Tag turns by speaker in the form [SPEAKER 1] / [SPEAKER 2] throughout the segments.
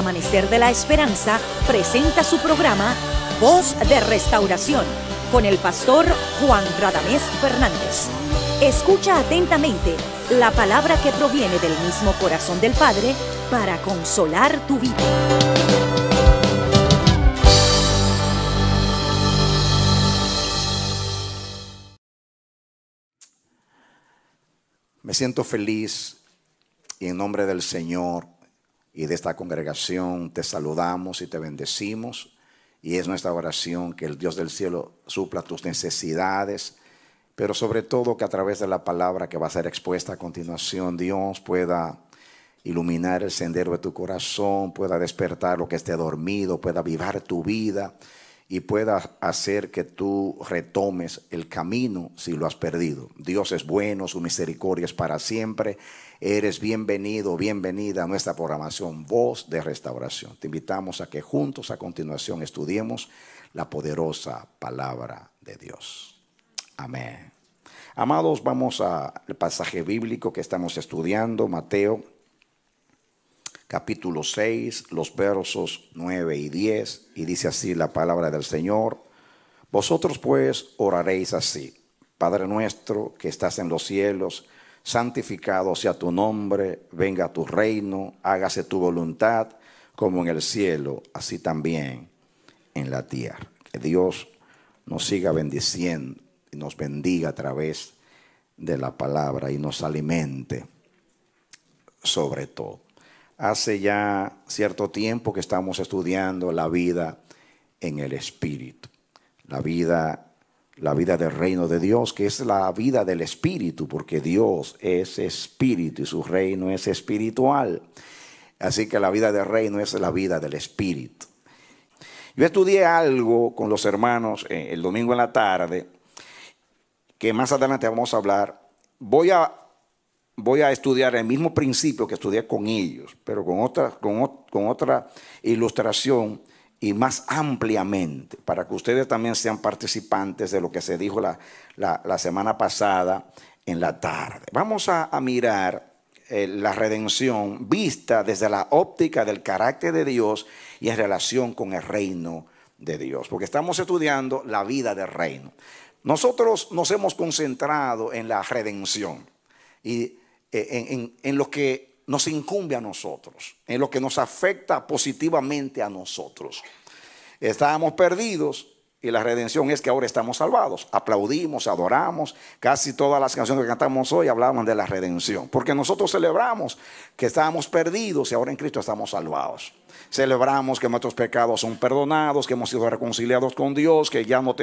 [SPEAKER 1] Amanecer de la Esperanza presenta su programa Voz de Restauración con el pastor Juan Radamés Fernández. Escucha atentamente la palabra que proviene del mismo corazón del Padre para consolar tu vida.
[SPEAKER 2] Me siento feliz y en nombre del Señor y de esta congregación te saludamos y te bendecimos. Y es nuestra oración que el Dios del cielo supla tus necesidades, pero sobre todo que a través de la palabra que va a ser expuesta a continuación, Dios pueda iluminar el sendero de tu corazón, pueda despertar lo que esté dormido, pueda avivar tu vida y pueda hacer que tú retomes el camino si lo has perdido. Dios es bueno, su misericordia es para siempre. Eres bienvenido, bienvenida a nuestra programación Voz de Restauración. Te invitamos a que juntos a continuación estudiemos la poderosa palabra de Dios. Amén. Amados, vamos al pasaje bíblico que estamos estudiando, Mateo capítulo 6, los versos 9 y 10, y dice así la palabra del Señor. Vosotros pues oraréis así, Padre nuestro que estás en los cielos, santificado sea tu nombre, venga tu reino, hágase tu voluntad, como en el cielo, así también en la tierra. Que Dios nos siga bendiciendo y nos bendiga a través de la palabra y nos alimente sobre todo. Hace ya cierto tiempo que estamos estudiando la vida en el Espíritu, la vida, la vida del reino de Dios, que es la vida del Espíritu, porque Dios es Espíritu y su reino es espiritual. Así que la vida del reino es la vida del Espíritu. Yo estudié algo con los hermanos eh, el domingo en la tarde, que más adelante vamos a hablar. Voy a voy a estudiar el mismo principio que estudié con ellos, pero con otra, con, otra ilustración y más ampliamente, para que ustedes también sean participantes de lo que se dijo la, semana pasada en la tarde. Vamos a, mirar eh, la redención vista desde la óptica del carácter de Dios y en relación con el reino de Dios, porque estamos estudiando la vida del reino. Nosotros nos hemos concentrado en la redención y eh, en, lo que nos incumbe a nosotros, en lo que nos afecta positivamente a nosotros. Estábamos perdidos, y la redención es que ahora estamos salvados. Aplaudimos, adoramos. Casi todas las canciones que cantamos hoy hablaban de la redención. Porque nosotros celebramos que estábamos perdidos y ahora en Cristo estamos salvados. Celebramos que nuestros pecados son perdonados, que hemos sido reconciliados con Dios, que ya no,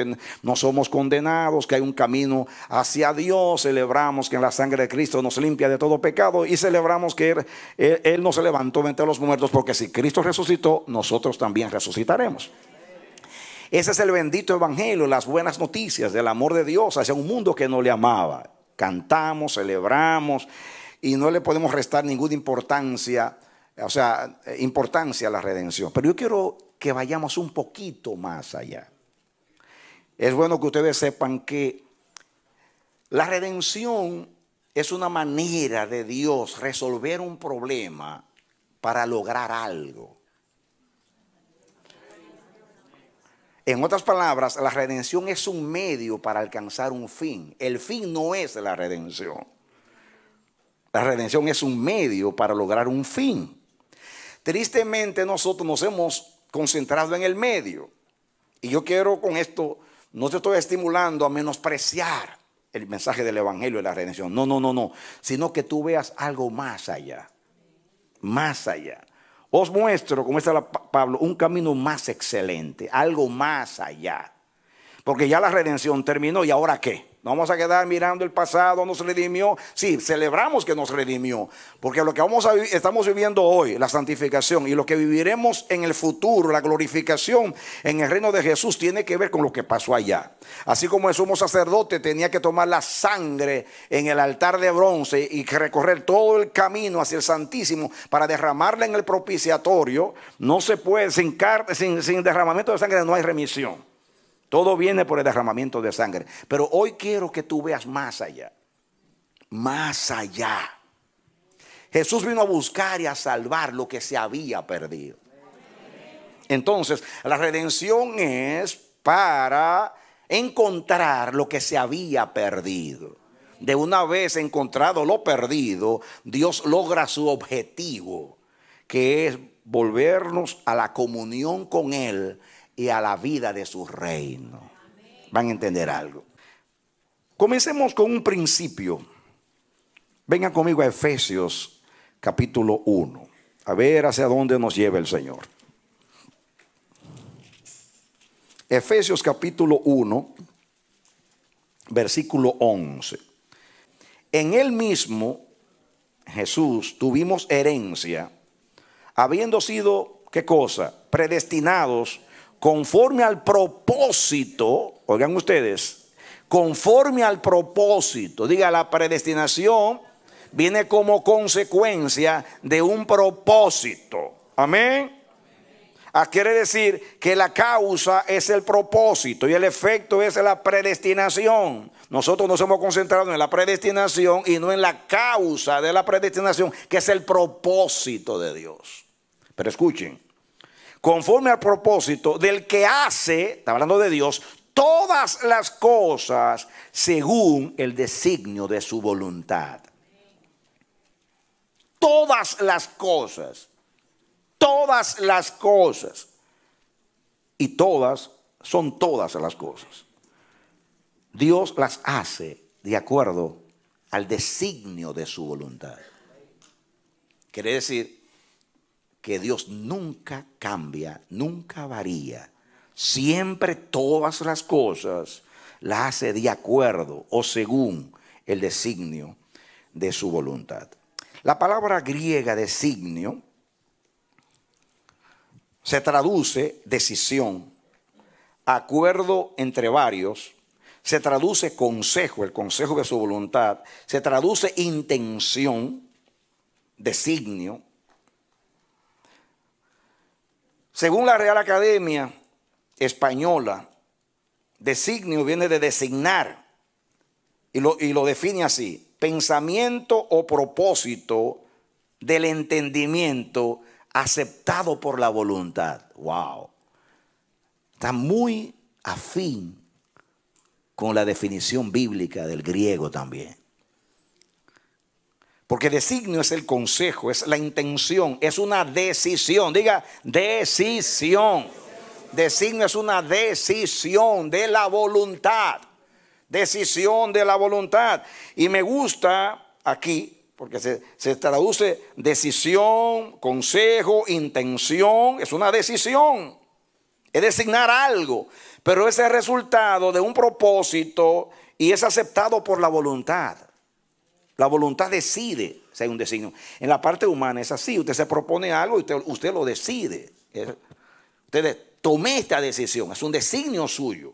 [SPEAKER 2] somos condenados, que hay un camino hacia Dios. Celebramos que la sangre de Cristo nos limpia de todo pecado y celebramos que Él, nos levantó entre los muertos porque si Cristo resucitó, nosotros también resucitaremos. Ese es el bendito evangelio, las buenas noticias del amor de Dios hacia un mundo que no le amaba. Cantamos, celebramos y no le podemos restar ninguna importancia, o sea, eh, importancia a la redención. Pero yo quiero que vayamos un poquito más allá. Es bueno que ustedes sepan que la redención es una manera de Dios resolver un problema para lograr algo. En otras palabras, la redención es un medio para alcanzar un fin. El fin no es la redención. La redención es un medio para lograr un fin. Tristemente nosotros nos hemos concentrado en el medio. Y yo quiero con esto, no te estoy estimulando a menospreciar el mensaje del Evangelio y la redención. No, no, no, no. Sino que tú veas algo más allá. Más allá. Os muestro, como está Pablo, un camino más excelente, algo más allá. Porque ya la redención terminó y ahora qué? No vamos a quedar mirando el pasado, nos redimió. Sí, celebramos que nos redimió, porque lo que vamos estamos viviendo hoy, la santificación, y lo que viviremos en el futuro, la glorificación en el reino de Jesús, tiene que ver con lo que pasó allá. Así como el sumo sacerdote tenía que tomar la sangre en el altar de bronce y recorrer todo el camino hacia el Santísimo para derramarla en el propiciatorio, no se puede, sin, sin derramamiento de sangre no hay remisión. Todo viene por el derramamiento de sangre. Pero hoy quiero que tú veas más allá. Más allá. Jesús vino a buscar y a salvar lo que se había perdido. Entonces, la redención es para encontrar lo que se había perdido. De una vez encontrado lo perdido, Dios logra su objetivo, que es volvernos a la comunión con Él y a la vida de su reino. Van a entender algo. Comencemos con un principio. Vengan conmigo a Efesios capítulo 1. A ver hacia dónde nos lleva el Señor. Efesios capítulo 1, versículo 11. En él mismo, Jesús, tuvimos herencia, habiendo sido, ¿qué cosa? Predestinados conforme al propósito, oigan ustedes, conforme al propósito, diga la predestinación viene como consecuencia de un propósito. Amén. Ah, quiere decir que la causa es el propósito y el efecto es la predestinación. Nosotros nos hemos concentrado en la predestinación y no en la causa de la predestinación, que es el propósito de Dios. Pero escuchen, conforme al propósito del que hace, está hablando de Dios, todas las cosas según el designio de su voluntad. Todas las cosas, todas las cosas, y todas son todas las cosas. Dios las hace de acuerdo al designio de su voluntad. Quiere decir que Dios nunca cambia, nunca varía. Siempre todas las cosas las hace de acuerdo o según el designio de su voluntad. La palabra griega designio se traduce decisión, acuerdo entre varios, se traduce consejo, el consejo de su voluntad, se traduce intención, designio, Según la Real Academia Española, designio viene de designar y lo, define así, pensamiento o propósito del entendimiento aceptado por la voluntad. ¡Wow! Está muy afín con la definición bíblica del griego también. Porque designio es el consejo, es la intención, es una decisión. Diga, decisión. Designio es una decisión de la voluntad. Decisión de la voluntad. Y me gusta aquí, porque se, traduce decisión, consejo, intención. Es una decisión. Es designar algo. Pero es el resultado de un propósito y es aceptado por la voluntad. La voluntad decide, un designio. En la parte humana es así. Usted se propone algo y usted, lo decide. Ustedes tomé esta decisión. Es un designio suyo.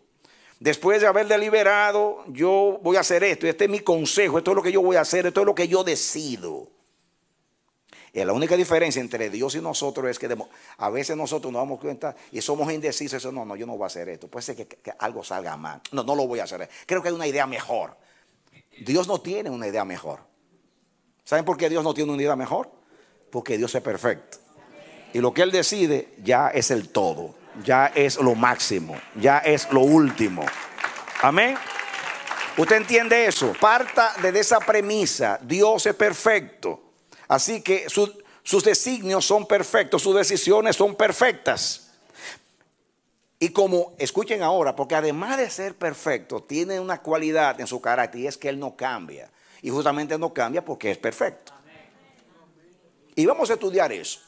[SPEAKER 2] Después de haber deliberado, yo voy a hacer esto. Este es mi consejo. Esto es lo que yo voy a hacer. Esto es lo que yo decido. Y eh, la única diferencia entre Dios y nosotros es que a veces nosotros nos damos cuenta y somos indecisos. No, no, yo no voy a hacer esto. Puede ser que, que algo salga mal. No, no lo voy a hacer. Creo que hay una idea mejor. Dios no tiene una idea mejor. ¿Saben por qué Dios no tiene una idea mejor? Porque Dios es perfecto. Y lo que Él decide ya es el todo, ya es lo máximo, ya es lo último. Amén. ¿Usted entiende eso? Parta de esa premisa. Dios es perfecto. Así que sus designios son perfectos, sus decisiones son perfectas. Y como, escuchen ahora, porque además de ser perfecto, tiene una cualidad en su carácter y es que Él no cambia. Y justamente no cambia porque es perfecto. Y vamos a estudiar eso.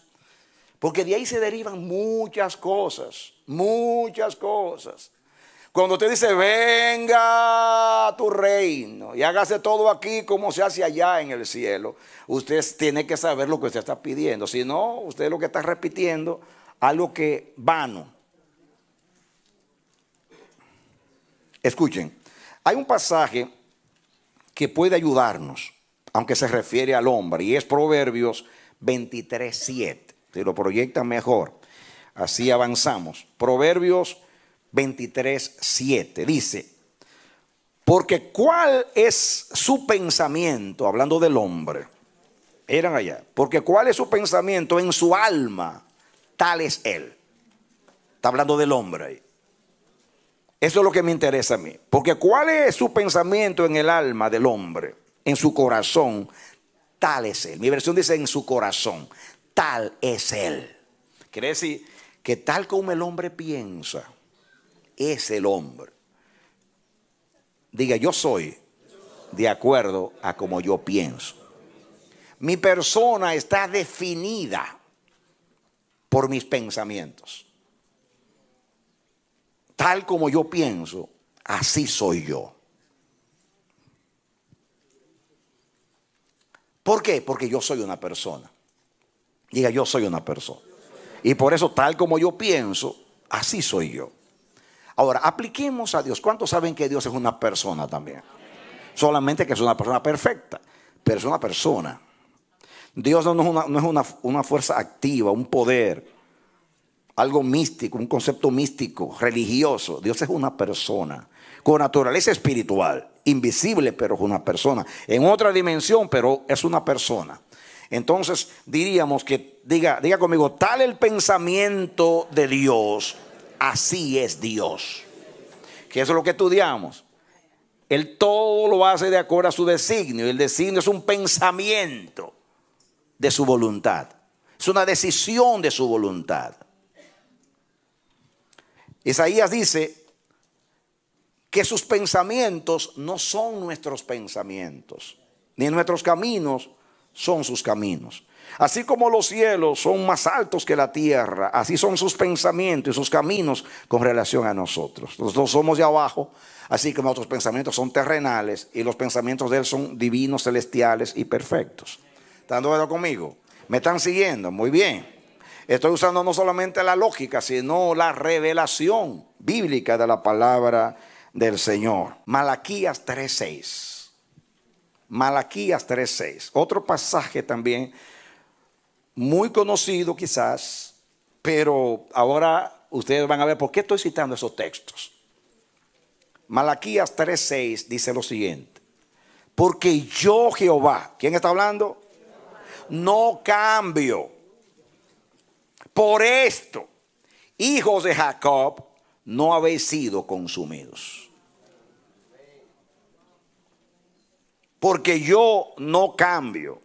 [SPEAKER 2] Porque de ahí se derivan muchas cosas, muchas cosas. Cuando usted dice, venga a tu reino y hágase todo aquí como se hace allá en el cielo, usted tiene que saber lo que usted está pidiendo. Si no, usted lo que está repitiendo, algo que vano. Escuchen, hay un pasaje que puede ayudarnos, aunque se refiere al hombre, y es Proverbios 23, 7. Si lo proyectan mejor, así avanzamos. Proverbios 23.7 dice, porque cuál es su pensamiento, hablando del hombre, eran allá, porque cuál es su pensamiento en su alma, tal es él. Está hablando del hombre ahí. Eso es lo que me interesa a mí. Porque cuál es su pensamiento en el alma del hombre, en su corazón, tal es él. Mi versión dice en su corazón, tal es él. Quiere decir que tal como el hombre piensa, es el hombre. Diga, yo soy de acuerdo a como yo pienso. Mi persona está definida por mis pensamientos tal como yo pienso, así soy yo. ¿Por qué? Porque yo soy una persona. Diga, yo soy una persona. Y por eso, tal como yo pienso, así soy yo. Ahora, apliquemos a Dios. ¿Cuántos saben que Dios es una persona también? Solamente que es una persona perfecta, pero es una persona. Dios no es una, una fuerza activa, un poder algo místico, un concepto místico, religioso. Dios es una persona con naturaleza espiritual, invisible, pero es una persona. En otra dimensión, pero es una persona. Entonces diríamos que, diga, diga conmigo, tal el pensamiento de Dios, así es Dios. Que eso es lo que estudiamos. Él todo lo hace de acuerdo a su designio. El designio es un pensamiento de su voluntad. Es una decisión de su voluntad. Isaías dice que sus pensamientos no son nuestros pensamientos, ni nuestros caminos son sus caminos. Así como los cielos son más altos que la tierra, así son sus pensamientos y sus caminos con relación a nosotros. Nosotros somos de abajo, así como nuestros pensamientos son terrenales y los pensamientos de Él son divinos, celestiales y perfectos. ¿Están de acuerdo conmigo? ¿Me están siguiendo? Muy bien. Estoy usando no solamente la lógica, sino la revelación bíblica de la palabra del Señor. Malaquías 3.6. Malaquías 3.6. Otro pasaje también muy conocido quizás, pero ahora ustedes van a ver por qué estoy citando esos textos. Malaquías 3.6 dice lo siguiente. Porque yo Jehová, ¿quién está hablando? No cambio. Por esto, hijos de Jacob, no habéis sido consumidos. Porque yo no cambio.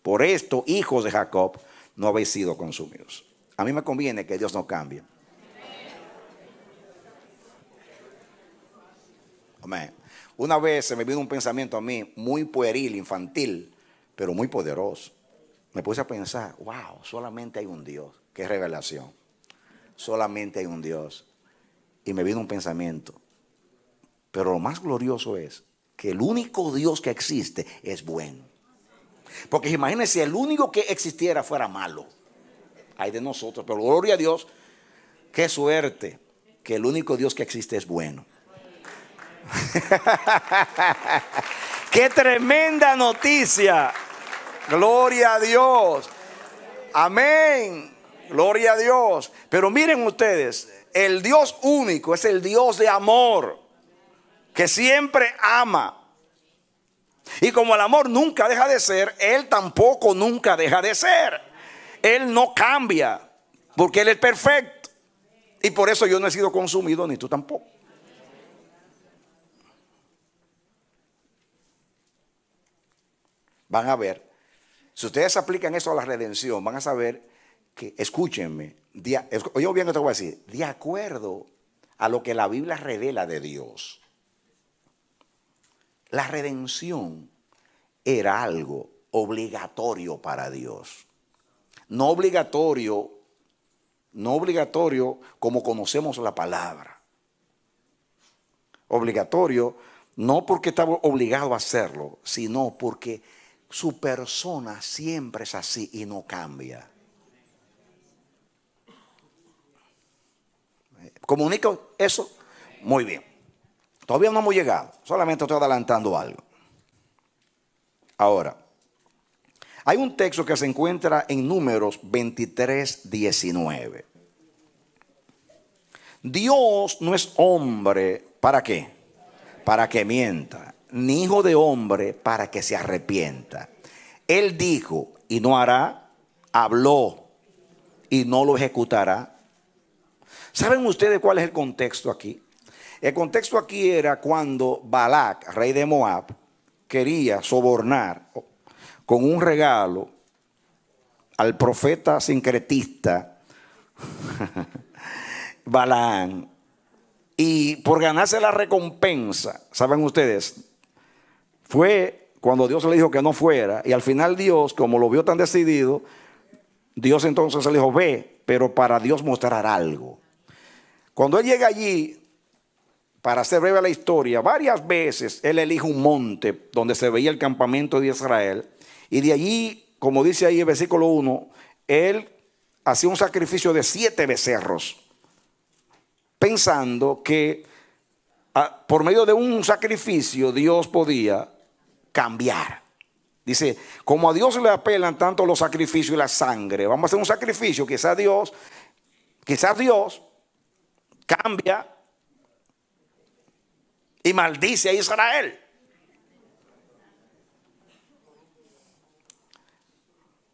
[SPEAKER 2] Por esto, hijos de Jacob, no habéis sido consumidos. A mí me conviene que Dios no cambie. Amén. Una vez se me vino un pensamiento a mí muy pueril, infantil, pero muy poderoso. Me puse a pensar, wow, solamente hay un Dios. Qué revelación. Solamente hay un Dios. Y me vino un pensamiento. Pero lo más glorioso es que el único Dios que existe es bueno. Porque imagínense, si el único que existiera fuera malo. Hay de nosotros, pero gloria a Dios. Qué suerte que el único Dios que existe es bueno. Qué tremenda noticia. Gloria a Dios. Amén. Gloria a Dios. Pero miren ustedes, el Dios único es el Dios de amor, que siempre ama. Y como el amor nunca deja de ser, Él tampoco nunca deja de ser. Él no cambia, porque Él es perfecto. Y por eso yo no he sido consumido, ni tú tampoco. Van a ver, si ustedes aplican eso a la redención, van a saber escúchenme, yo oye bien que te voy a decir, de acuerdo a lo que la Biblia revela de Dios, la redención era algo obligatorio para Dios. No obligatorio, no obligatorio como conocemos la palabra. Obligatorio no porque estaba obligado a hacerlo, sino porque su persona siempre es así y no cambia. ¿Comunico eso? Muy bien. Todavía no hemos llegado, solamente estoy adelantando algo. Ahora, hay un texto que se encuentra en números 23, 19. Dios no es hombre, ¿para qué? Para que mienta, ni hijo de hombre para que se arrepienta. Él dijo y no hará, habló y no lo ejecutará. ¿Saben ustedes cuál es el contexto aquí? El contexto aquí era cuando Balak, rey de Moab, quería sobornar con un regalo al profeta sincretista Balaán. Y por ganarse la recompensa, ¿saben ustedes? Fue cuando Dios le dijo que no fuera. Y al final Dios, como lo vio tan decidido, Dios entonces le dijo, ve, pero para Dios mostrar algo. Cuando él llega allí, para hacer breve la historia, varias veces él elige un monte donde se veía el campamento de Israel y de allí, como dice ahí el versículo 1, él hacía un sacrificio de siete becerros, pensando que ah, por medio de un sacrificio Dios podía cambiar. Dice, como a Dios le apelan tanto los sacrificios y la sangre, vamos a hacer un sacrificio, quizás Dios, quizás Dios cambia y maldice a Israel.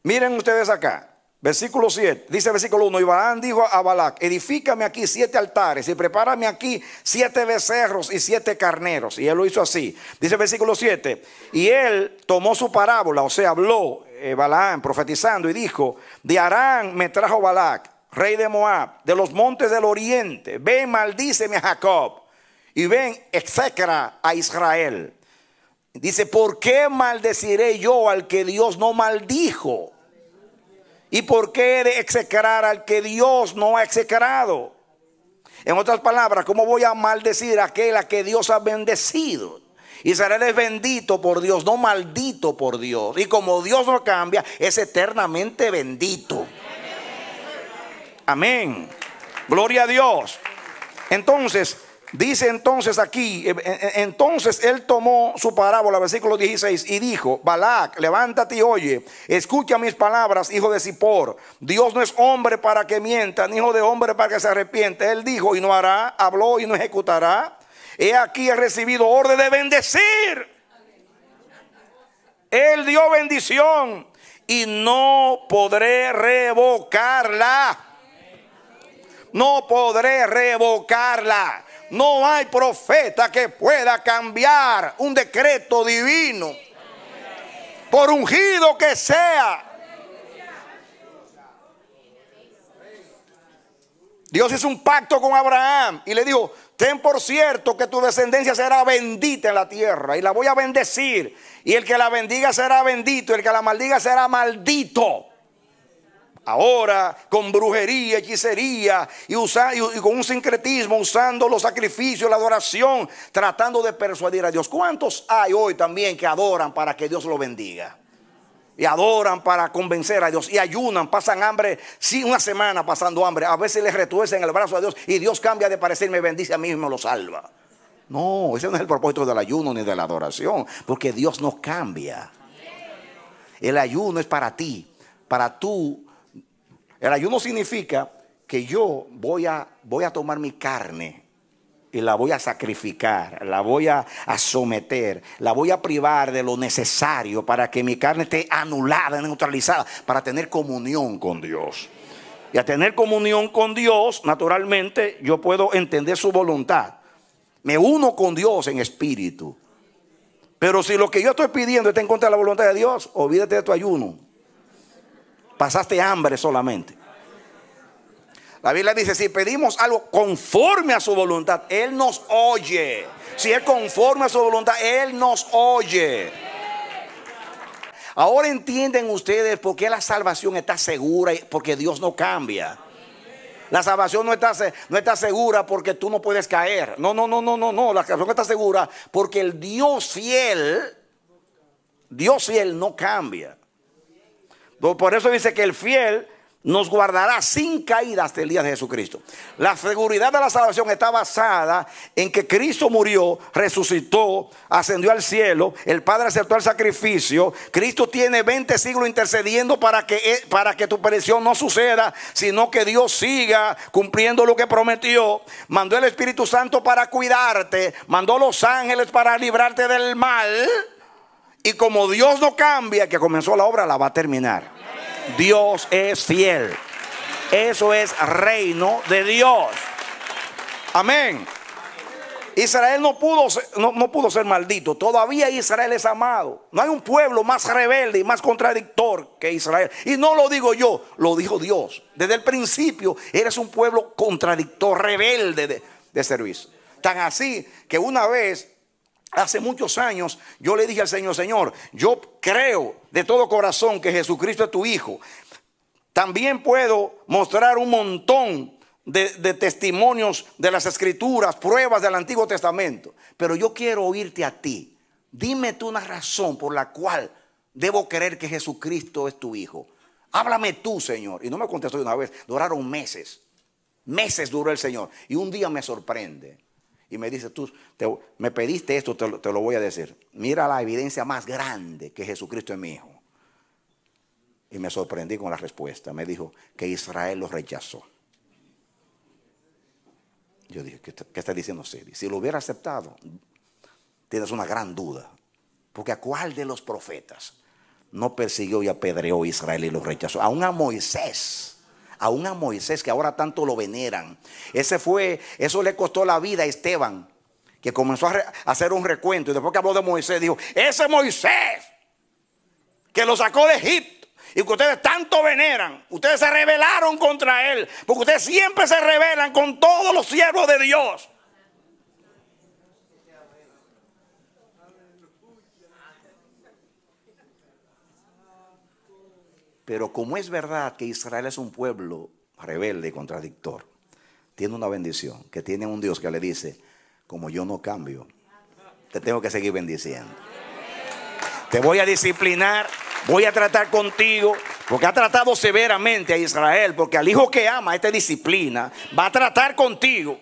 [SPEAKER 2] Miren ustedes acá, versículo 7, dice versículo 1, y Balán dijo a Balac, edifícame aquí siete altares y prepárame aquí siete becerros y siete carneros. Y él lo hizo así. Dice versículo 7, y él tomó su parábola, o sea, habló eh, Balaam profetizando y dijo, de Harán me trajo Balac rey de Moab, de los montes del oriente, ven, maldíceme a Jacob y ven, execra a Israel. Dice, ¿por qué maldeciré yo al que Dios no maldijo? ¿Y por qué he de execrar al que Dios no ha execrado? En otras palabras, ¿cómo voy a maldecir a aquel a que Dios ha bendecido? Israel es bendito por Dios, no maldito por Dios. Y como Dios no cambia, es eternamente bendito. Amén. Gloria a Dios. Entonces, dice entonces aquí, eh, eh, eh, entonces él tomó su parábola, versículo 16, y dijo, Balac, levántate y oye, escucha mis palabras, hijo de Sipor Dios no es hombre para que mienta, ni hijo de hombre para que se arrepiente. Él dijo y no hará, habló y no ejecutará. He aquí he recibido orden de bendecir. Él dio bendición y no podré revocarla no podré revocarla. No hay profeta que pueda cambiar un decreto divino. Por ungido que sea. Dios hizo un pacto con Abraham y le dijo, ten por cierto que tu descendencia será bendita en la tierra y la voy a bendecir. Y el que la bendiga será bendito, y el que la maldiga será maldito. Ahora, con brujería, hechicería y, con un sincretismo, usando los sacrificios, la adoración, tratando de persuadir a Dios. ¿Cuántos hay hoy también que adoran para que Dios lo bendiga? Y adoran para convencer a Dios. Y ayunan, pasan hambre, sí, una semana pasando hambre. A veces les retuercen el brazo a Dios y Dios cambia de parecer, me bendice a mí y me lo salva. No, ese no es el propósito del ayuno ni de la adoración, porque Dios no cambia. El ayuno es para ti, para tú el ayuno significa que yo voy a, voy a tomar mi carne y la voy a sacrificar, la voy a, someter, la voy a privar de lo necesario para que mi carne esté anulada, neutralizada, para tener comunión con Dios. Y a tener comunión con Dios, naturalmente, yo puedo entender su voluntad. Me uno con Dios en espíritu. Pero si lo que yo estoy pidiendo está en contra de la voluntad de Dios, olvídate de tu ayuno. Pasaste hambre solamente. La Biblia dice, si pedimos algo conforme a su voluntad, Él nos oye. Si es conforme a su voluntad, Él nos oye. Ahora entienden ustedes por qué la salvación está segura, porque Dios no cambia. La salvación no está, no está segura porque tú no puedes caer. No, no, no, no, no, no. La salvación está segura porque el Dios fiel, Dios fiel no cambia. Por eso dice que el fiel nos guardará sin caída hasta el día de Jesucristo. La seguridad de la salvación está basada en que Cristo murió, resucitó, ascendió al cielo, el Padre aceptó el sacrificio, Cristo tiene 20 siglos intercediendo para que, eh, para que tu pereción no suceda, sino que Dios siga cumpliendo lo que prometió, mandó el Espíritu Santo para cuidarte, mandó los ángeles para librarte del mal. Y como Dios no cambia, que comenzó la obra, la va a terminar. Dios es fiel. Eso es reino de Dios. Amén. Israel no pudo, ser, no, pudo ser maldito. Todavía Israel es amado. No hay un pueblo más rebelde y más contradictor que Israel. Y no lo digo yo, lo dijo Dios. Desde el principio eres un pueblo contradictor, rebelde de, de servicio. Tan así que una vez Hace muchos años yo le dije al Señor, Señor, yo creo de todo corazón que Jesucristo es tu Hijo. También puedo mostrar un montón de, testimonios de las escrituras, pruebas del Antiguo Testamento. Pero yo quiero oírte a ti. Dime tú una razón por la cual debo creer que Jesucristo es tu Hijo. Háblame tú, Señor. Y no me contestó de una vez. Duraron meses. Meses duró el Señor. Y un día me sorprende y me dice, tú me pediste esto, te lo, voy a decir. Mira la evidencia más grande que Jesucristo es mi hijo. Y me sorprendí con la respuesta. Me dijo que Israel lo rechazó. Yo dije, ¿qué, está diciendo Siri? Si lo hubiera aceptado, tienes una gran duda. Porque a cuál de los profetas no persiguió y apedreó a Israel y lo rechazó. Aún a Moisés aún a Moisés, que ahora tanto lo veneran. Ese fue, eso le costó la vida a Esteban, que comenzó a, hacer un recuento. Y después que habló de Moisés, dijo: Ese Moisés que lo sacó de Egipto y que ustedes tanto veneran, ustedes se rebelaron contra él, porque ustedes siempre se rebelan con todos los siervos de Dios. Pero como es verdad que Israel es un pueblo rebelde y contradictor, tiene una bendición, que tiene un Dios que le dice, como yo no cambio, te tengo que seguir bendiciendo. Te voy a disciplinar, voy a tratar contigo, porque ha tratado severamente a Israel, porque al hijo que ama, esta disciplina, va a tratar contigo.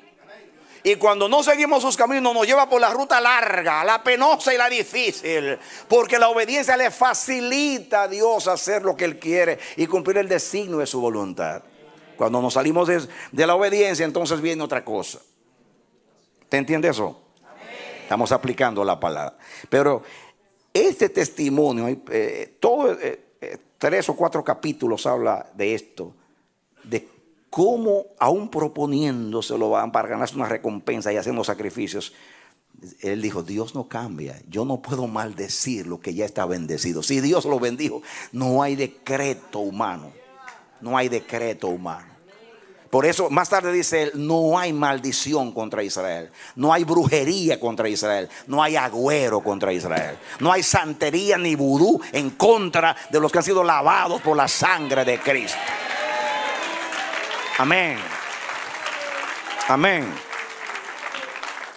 [SPEAKER 2] Y cuando no seguimos sus caminos nos lleva por la ruta larga, la penosa y la difícil. Porque la obediencia le facilita a Dios hacer lo que Él quiere y cumplir el designio de su voluntad. Cuando nos salimos de, la obediencia entonces viene otra cosa. ¿Te entiende eso? Estamos aplicando la palabra. Pero este testimonio, eh, eh, eh, tres o cuatro capítulos habla de esto, de cómo aún proponiéndoselo van para ganarse una recompensa y hacer los sacrificios. Él dijo, Dios no cambia, yo no puedo maldecir lo que ya está bendecido. Si Dios lo bendijo, no hay decreto humano, no hay decreto humano. Por eso más tarde dice él, no hay maldición contra Israel, no hay brujería contra Israel, no hay agüero contra Israel, no hay santería ni vudú en contra de los que han sido lavados por la sangre de Cristo. Amén. Amén.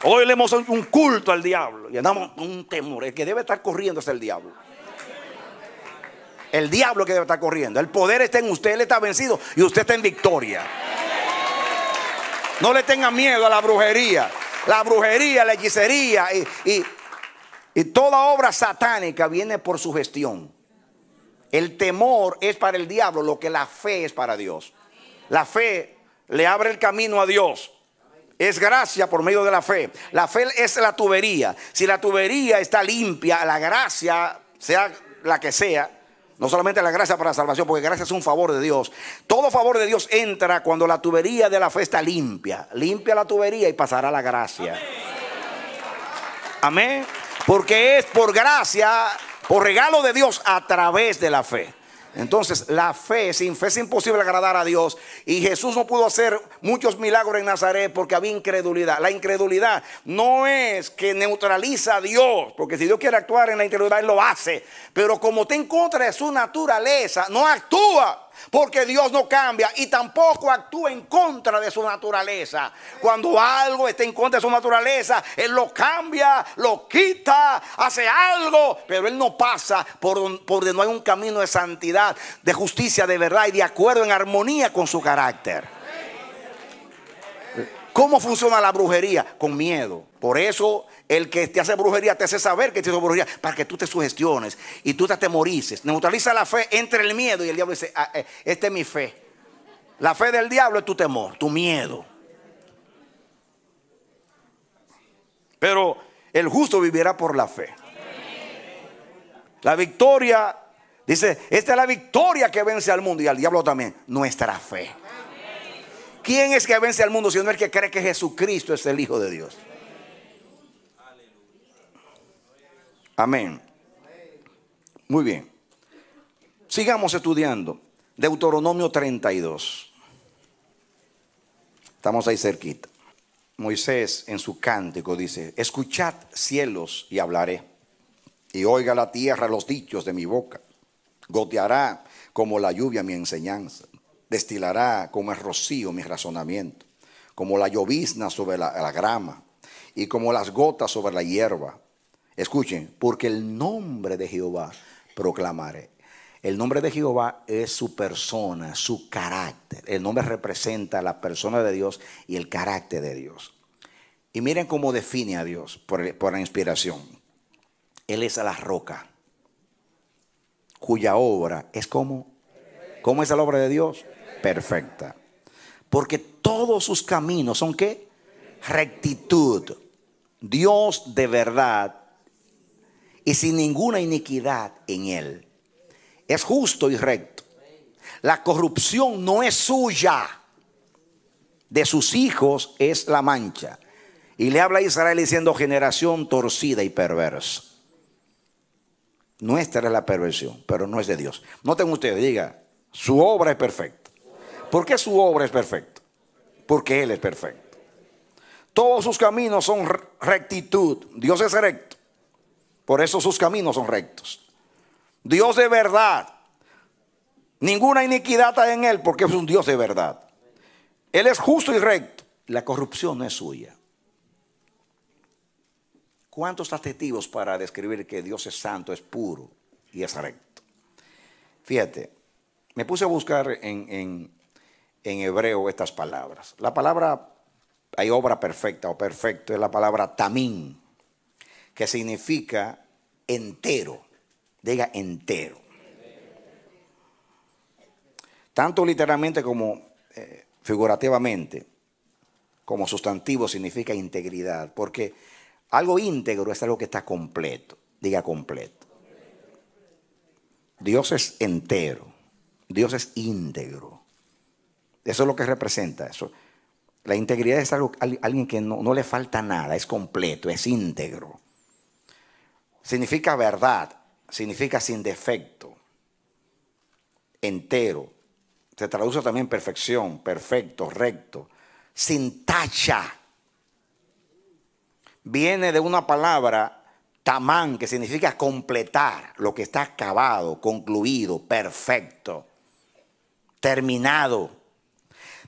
[SPEAKER 2] Hoy le hemos un culto al diablo y andamos con un temor. El que debe estar corriendo es el diablo. El diablo que debe estar corriendo. El poder está en usted, él está vencido y usted está en victoria. No le tenga miedo a la brujería. La brujería, la hechicería y, y, y toda obra satánica viene por su gestión. El temor es para el diablo lo que la fe es para Dios. La fe le abre el camino a Dios. Es gracia por medio de la fe. La fe es la tubería. Si la tubería está limpia, la gracia, sea la que sea, no solamente la gracia para la salvación, porque gracia es un favor de Dios. Todo favor de Dios entra cuando la tubería de la fe está limpia. Limpia la tubería y pasará la gracia. Amén. Porque es por gracia, por regalo de Dios a través de la fe. Entonces, la fe, sin fe es imposible agradar a Dios. Y Jesús no pudo hacer muchos milagros en Nazaret porque había incredulidad. La incredulidad no es que neutraliza a Dios, porque si Dios quiere actuar en la incredulidad, Él lo hace. Pero como te contra de su naturaleza, no actúa porque Dios no cambia y tampoco actúa en contra de su naturaleza. Cuando algo está en contra de su naturaleza, Él lo cambia, lo quita, hace algo, pero Él no pasa por, donde no hay un camino de santidad, de justicia, de verdad y de acuerdo en armonía con su carácter. ¿Cómo funciona la brujería? Con miedo. Por eso el que te hace brujería te hace saber que te hizo brujería para que tú te sugestiones y tú te atemorices. Neutraliza la fe entre el miedo y el diablo dice, ah, eh, esta es mi fe. La fe del diablo es tu temor, tu miedo. Pero el justo vivirá por la fe. La victoria, dice, esta es la victoria que vence al mundo y al diablo también, nuestra fe. ¿Quién es que vence al mundo sino el que cree que Jesucristo es el Hijo de Dios? Amén. Muy bien. Sigamos estudiando. Deuteronomio 32. Estamos ahí cerquita. Moisés en su cántico dice, escuchad cielos y hablaré, y oiga la tierra los dichos de mi boca. Goteará como la lluvia mi enseñanza destilará como el rocío mi razonamiento, como la llovizna sobre la, grama y como las gotas sobre la hierba. Escuchen, porque el nombre de Jehová proclamaré. El nombre de Jehová es su persona, su carácter. El nombre representa la persona de Dios y el carácter de Dios. Y miren cómo define a Dios por, la inspiración. Él es a la roca, cuya obra es como. como es la obra de Dios? perfecta. Porque todos sus caminos son que Rectitud. Dios de verdad y sin ninguna iniquidad en él. Es justo y recto. La corrupción no es suya. De sus hijos es la mancha. Y le habla a Israel diciendo generación torcida y perversa. Nuestra es la perversión, pero no es de Dios. Noten ustedes, diga, su obra es perfecta. ¿Por qué su obra es perfecta? Porque Él es perfecto. Todos sus caminos son rectitud. Dios es recto. Por eso sus caminos son rectos. Dios de verdad. Ninguna iniquidad está en Él porque es un Dios de verdad. Él es justo y recto. La corrupción no es suya. ¿Cuántos adjetivos para describir que Dios es santo, es puro y es recto? Fíjate, me puse a buscar en, en, en hebreo estas palabras. La palabra, hay obra perfecta o perfecto, es la palabra tamín, que significa entero. Diga entero. Tanto literalmente como eh, figurativamente, como sustantivo significa integridad, porque algo íntegro es algo que está completo. Diga completo. Dios es entero. Dios es íntegro. Eso es lo que representa eso. La integridad es algo, alguien que no, no le falta nada, es completo, es íntegro. Significa verdad, significa sin defecto, entero. Se traduce también perfección, perfecto, recto, sin tacha. Viene de una palabra tamán, que significa completar lo que está acabado, concluido, perfecto, terminado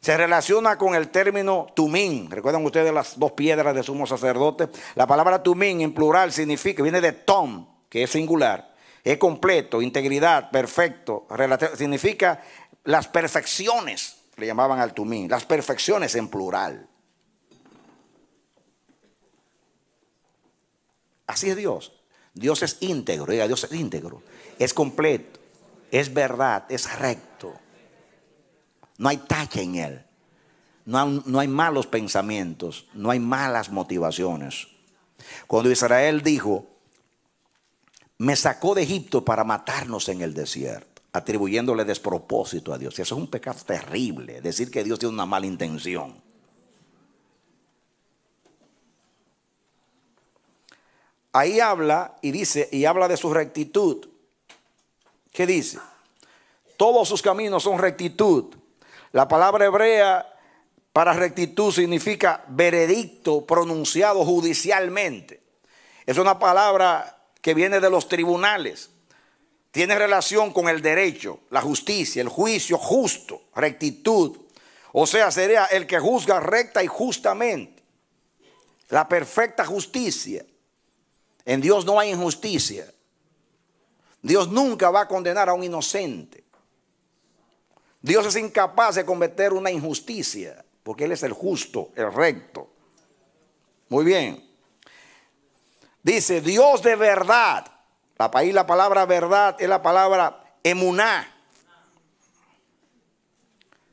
[SPEAKER 2] se relaciona con el término tumín. ¿Recuerdan ustedes las dos piedras de sumo sacerdote? La palabra tumín en plural significa, viene de tom, que es singular, es completo, integridad, perfecto, significa las perfecciones, le llamaban al tumín, las perfecciones en plural. Así es Dios. Dios es íntegro, Dios es íntegro, es completo, es verdad, es recto. No hay tacha en él. No, no hay malos pensamientos, no hay malas motivaciones. Cuando Israel dijo, me sacó de Egipto para matarnos en el desierto, atribuyéndole despropósito a Dios. Y eso es un pecado terrible, decir que Dios tiene una mala intención. Ahí habla y dice, y habla de su rectitud. ¿Qué dice? Todos sus caminos son rectitud. La palabra hebrea para rectitud significa veredicto pronunciado judicialmente. Es una palabra que viene de los tribunales. Tiene relación con el derecho, la justicia, el juicio justo, rectitud. O sea, sería el que juzga recta y justamente. La perfecta justicia. En Dios no hay injusticia. Dios nunca va a condenar a un inocente. Dios es incapaz de cometer una injusticia, porque Él es el justo, el recto. Muy bien. Dice, Dios de verdad. La, la palabra verdad es la palabra emuná,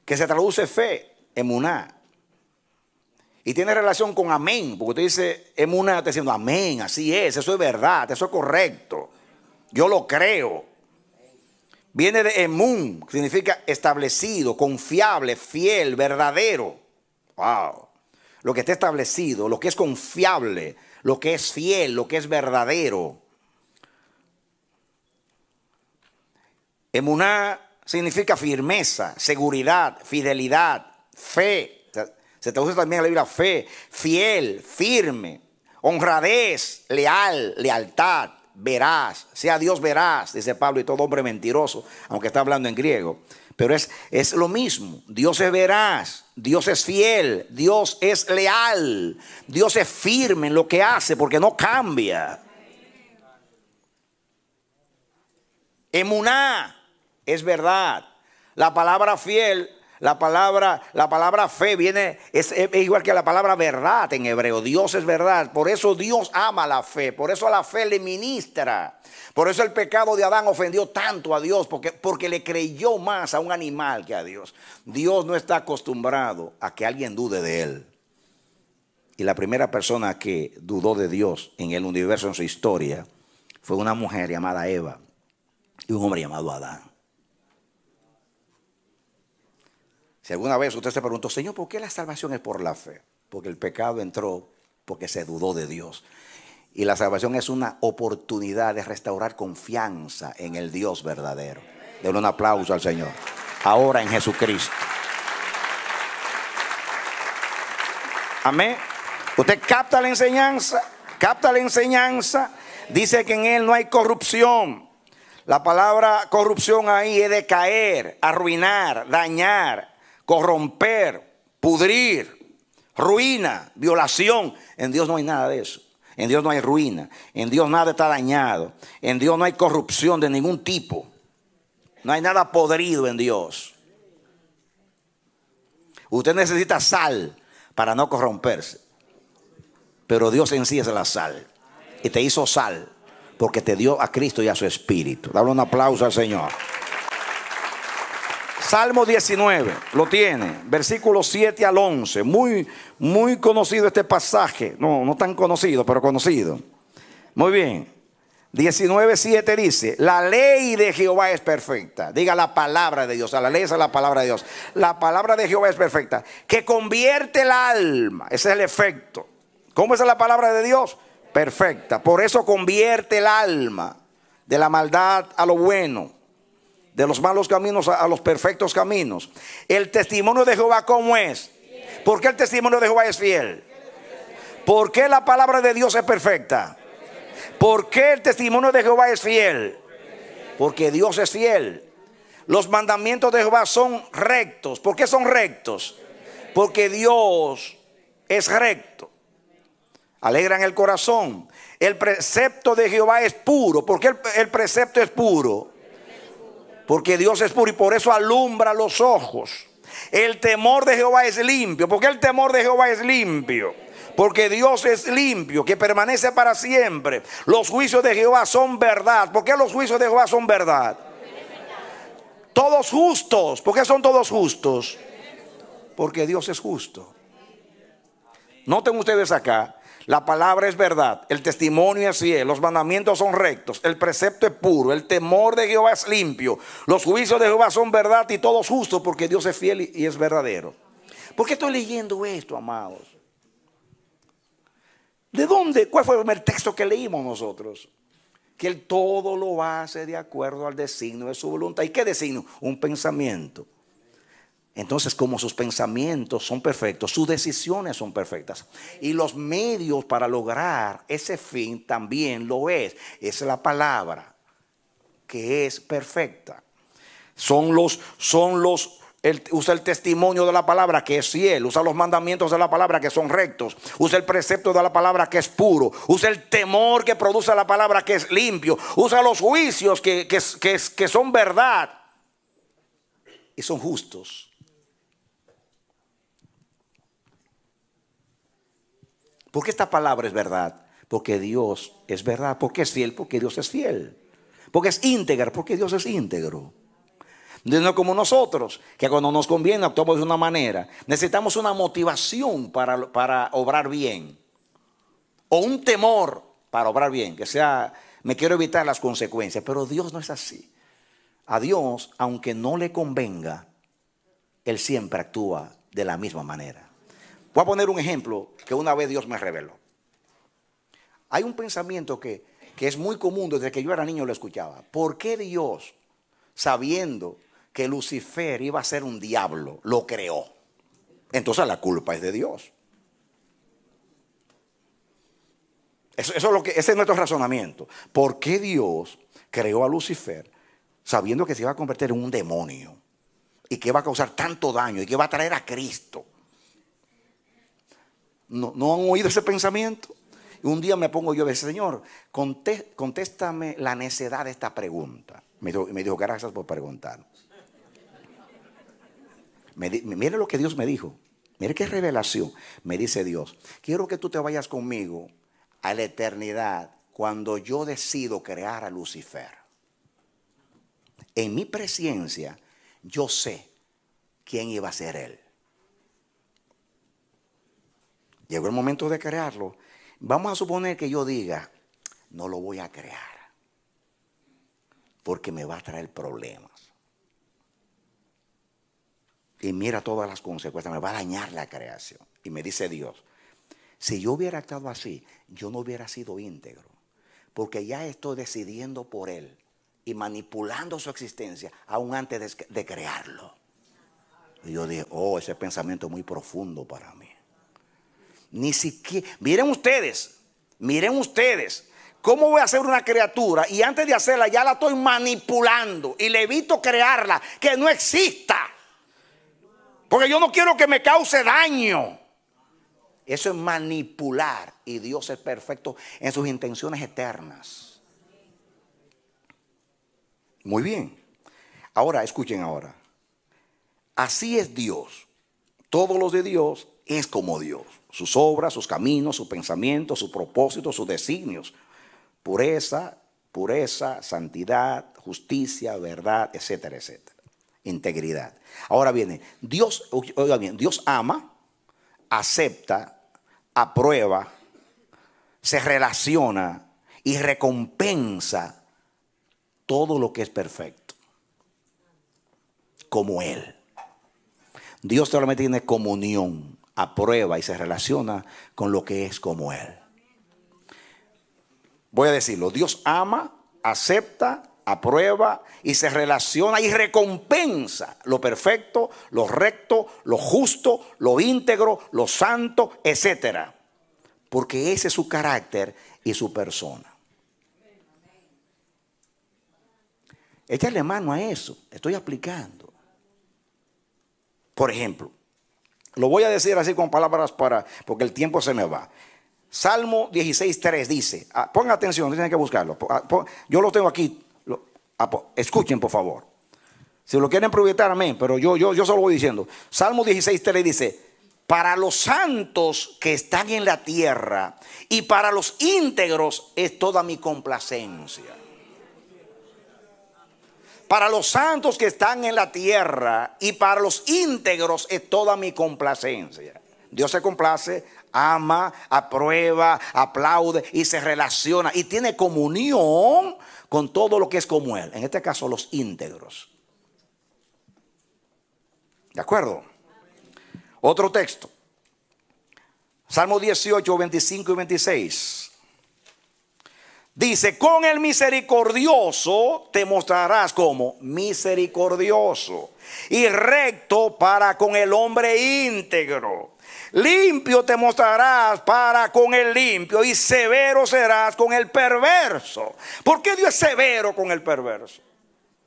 [SPEAKER 2] que se traduce fe, emuná. Y tiene relación con amén, porque usted dice emuná, está diciendo amén, así es, eso es verdad, eso es correcto. Yo lo creo. Viene de emun, significa establecido, confiable, fiel, verdadero. Wow. Lo que está establecido, lo que es confiable, lo que es fiel, lo que es verdadero. Emuná significa firmeza, seguridad, fidelidad, fe. Se traduce también a la Biblia fe, fiel, firme, honradez, leal, lealtad, verás sea Dios verás dice Pablo, y todo hombre mentiroso, aunque está hablando en griego. Pero es, es lo mismo, Dios es verás Dios es fiel, Dios es leal, Dios es firme en lo que hace porque no cambia. Emuná es verdad. La palabra fiel la palabra, la palabra fe viene, es, igual que la palabra verdad en hebreo. Dios es verdad. Por eso Dios ama la fe. Por eso la fe le ministra. Por eso el pecado de Adán ofendió tanto a Dios. Porque, porque le creyó más a un animal que a Dios. Dios no está acostumbrado a que alguien dude de él. Y la primera persona que dudó de Dios en el universo, en su historia, fue una mujer llamada Eva y un hombre llamado Adán. Si alguna vez usted se preguntó, Señor, ¿por qué la salvación es por la fe? Porque el pecado entró, porque se dudó de Dios. Y la salvación es una oportunidad de restaurar confianza en el Dios verdadero. Denle un aplauso al Señor. Ahora en Jesucristo. Amén. Usted capta la enseñanza, capta la enseñanza. Dice que en él no hay corrupción. La palabra corrupción ahí es de caer, arruinar, dañar, corromper, pudrir, ruina, violación. En Dios no hay nada de eso. En Dios no hay ruina. En Dios nada está dañado. En Dios no hay corrupción de ningún tipo. No hay nada podrido en Dios. Usted necesita sal para no corromperse. Pero Dios en sí es la sal. Y te hizo sal porque te dio a Cristo y a su Espíritu. Dale un aplauso al Señor. Salmo 19, lo tiene, versículo 7 al 11. Muy, muy conocido este pasaje. No, no tan conocido, pero conocido. Muy bien. 19, 7 dice, la ley de Jehová es perfecta. Diga la palabra de Dios, a la ley es la palabra de Dios. La palabra de Jehová es perfecta, que convierte el alma. Ese es el efecto. ¿Cómo es la palabra de Dios? Perfecta. Por eso convierte el alma de la maldad a lo bueno de los malos caminos a, los perfectos caminos. El testimonio de Jehová, ¿cómo es? ¿Por qué el testimonio de Jehová es fiel? Porque ¿Por qué la palabra de Dios es perfecta? ¿Por qué el testimonio de Jehová es fiel? Porque Dios es fiel. Los mandamientos de Jehová son rectos. ¿Por qué son rectos? Porque Dios es recto. Alegran el corazón. El precepto de Jehová es puro. ¿Por qué el precepto es puro? Porque Dios es puro y por eso alumbra los ojos. El temor de Jehová es limpio. ¿Por qué el temor de Jehová es limpio? Porque Dios es limpio, que permanece para siempre. Los juicios de Jehová son verdad. ¿Por qué los juicios de Jehová son verdad? Todos justos. ¿Por qué son todos justos? Porque Dios es justo. Noten ustedes acá la palabra es verdad, el testimonio es fiel, los mandamientos son rectos, el precepto es puro, el temor de Jehová es limpio, los juicios de Jehová son verdad y todos justos porque Dios es fiel y es verdadero. ¿Por qué estoy leyendo esto, amados? ¿De dónde? ¿Cuál fue el texto que leímos nosotros? Que Él todo lo hace de acuerdo al designio de su voluntad. ¿Y qué designio? Un pensamiento. Entonces, como sus pensamientos son perfectos, sus decisiones son perfectas. Y los medios para lograr ese fin también lo es. Es la palabra que es perfecta. Son los, son los, usa el testimonio de la palabra que es fiel, usa los mandamientos de la palabra que son rectos, usa el precepto de la palabra que es puro, usa el temor que produce la palabra que es limpio, usa los juicios que, que son verdad y son justos Porque esta palabra es verdad? Porque Dios es verdad. Porque es fiel? Porque Dios es fiel. Porque es íntegro, porque Dios es íntegro. No como nosotros, que cuando nos conviene actuamos de una manera. Necesitamos una motivación para, para obrar bien. O un temor para obrar bien. Que sea, me quiero evitar las consecuencias. Pero Dios no es así. A Dios, aunque no le convenga, Él siempre actúa de la misma manera. Voy a poner un ejemplo que una vez Dios me reveló. Hay un pensamiento que, es muy común desde que yo era niño lo escuchaba. ¿Por qué Dios, sabiendo que Lucifer iba a ser un diablo, lo creó? Entonces la culpa es de Dios. Eso, es ese es nuestro razonamiento. ¿Por qué Dios creó a Lucifer sabiendo que se iba a convertir en un demonio y que va a causar tanto daño y que va a traer a Cristo? No, no han oído ese pensamiento. Y un día me pongo yo a decir, Señor, contéstame la necedad de esta pregunta. Me dijo, gracias por preguntar. mire lo que Dios me dijo. Mire qué revelación. Me dice Dios, quiero que tú te vayas conmigo a la eternidad cuando yo decido crear a Lucifer. En mi presencia, yo sé quién iba a ser él. Llegó el momento de crearlo. Vamos a suponer que yo diga, no lo voy a crear, porque me va a traer problemas. Y mira todas las consecuencias, me va a dañar la creación. Y me dice Dios, si yo hubiera actuado así, yo no hubiera sido íntegro, porque ya estoy decidiendo por Él y manipulando su existencia aún antes de, crearlo. Y yo dije, oh, ese pensamiento es muy profundo para mí. Ni siquiera. Miren ustedes, miren ustedes. ¿Cómo voy a hacer una criatura? Y antes de hacerla ya la estoy manipulando y le evito crearla, que no exista. Porque yo no quiero que me cause daño. Eso es manipular y Dios es perfecto en sus intenciones eternas. Muy bien. Ahora, escuchen ahora. Así es Dios. Todo lo de Dios es como Dios sus obras, sus caminos, sus pensamientos, su propósito, sus designios. Pureza, pureza, santidad, justicia, verdad, etcétera, etcétera. Integridad. Ahora viene, Dios, oiga bien, Dios ama, acepta, aprueba, se relaciona y recompensa todo lo que es perfecto, como Él. Dios solamente tiene comunión aprueba y se relaciona con lo que es como Él. Voy a decirlo, Dios ama, acepta, aprueba y se relaciona y recompensa lo perfecto, lo recto, lo justo, lo íntegro, lo santo, etc. Porque ese es su carácter y su persona. Échale mano a eso, estoy aplicando. Por ejemplo, lo voy a decir así con palabras para, porque el tiempo se me va. Salmo 16.3 dice, ah, pongan atención, tienen que buscarlo. Ah, yo lo tengo aquí, ah, escuchen por favor. Si lo quieren proyectar, amén, pero yo, yo, yo solo lo voy diciendo. Salmo 16.3 dice, para los santos que están en la tierra y para los íntegros es toda mi complacencia para los santos que están en la tierra y para los íntegros es toda mi complacencia. Dios se complace, ama, aprueba, aplaude y se relaciona y tiene comunión con todo lo que es como Él. En este caso, los íntegros. ¿De acuerdo? Otro texto. Salmo 18, 25 y 26. Dice, con el misericordioso te mostrarás como misericordioso y recto para con el hombre íntegro. Limpio te mostrarás para con el limpio y severo serás con el perverso. ¿Por qué Dios es severo con el perverso?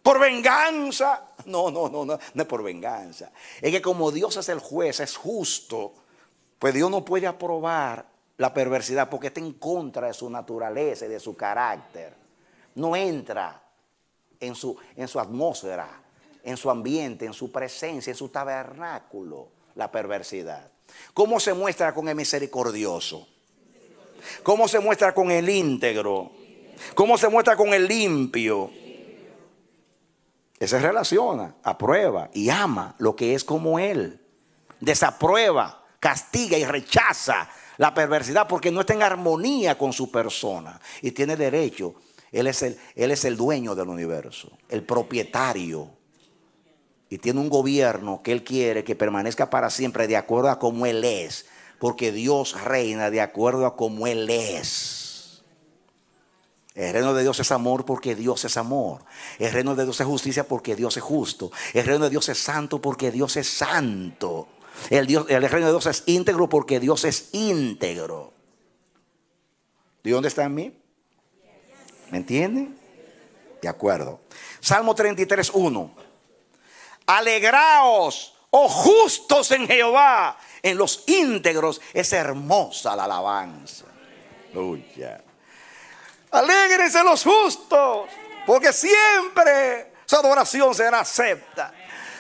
[SPEAKER 2] ¿Por venganza? No, no, no, no, no es por venganza. Es que como Dios es el juez, es justo, pues Dios no puede aprobar la perversidad porque está en contra de su naturaleza y de su carácter. No entra en su, en su atmósfera, en su ambiente, en su presencia, en su tabernáculo la perversidad. ¿Cómo se muestra con el misericordioso? ¿Cómo se muestra con el íntegro? ¿Cómo se muestra con el limpio? Ese relaciona, aprueba y ama lo que es como Él. Desaprueba, castiga y rechaza la perversidad, porque no está en armonía con su persona y tiene derecho. Él es el, él es el dueño del universo, el propietario. Y tiene un gobierno que él quiere que permanezca para siempre de acuerdo a como él es, porque Dios reina de acuerdo a como él es. El reino de Dios es amor porque Dios es amor. El reino de Dios es justicia porque Dios es justo. El reino de Dios es santo porque Dios es santo. El, Dios, el reino de Dios es íntegro porque Dios es íntegro. ¿De dónde está en mí? ¿Me entiende? De acuerdo. Salmo 33, 1. Alegraos, oh justos en Jehová, en los íntegros es hermosa la alabanza. Aleluya. Alégrense los justos, porque siempre su adoración será acepta.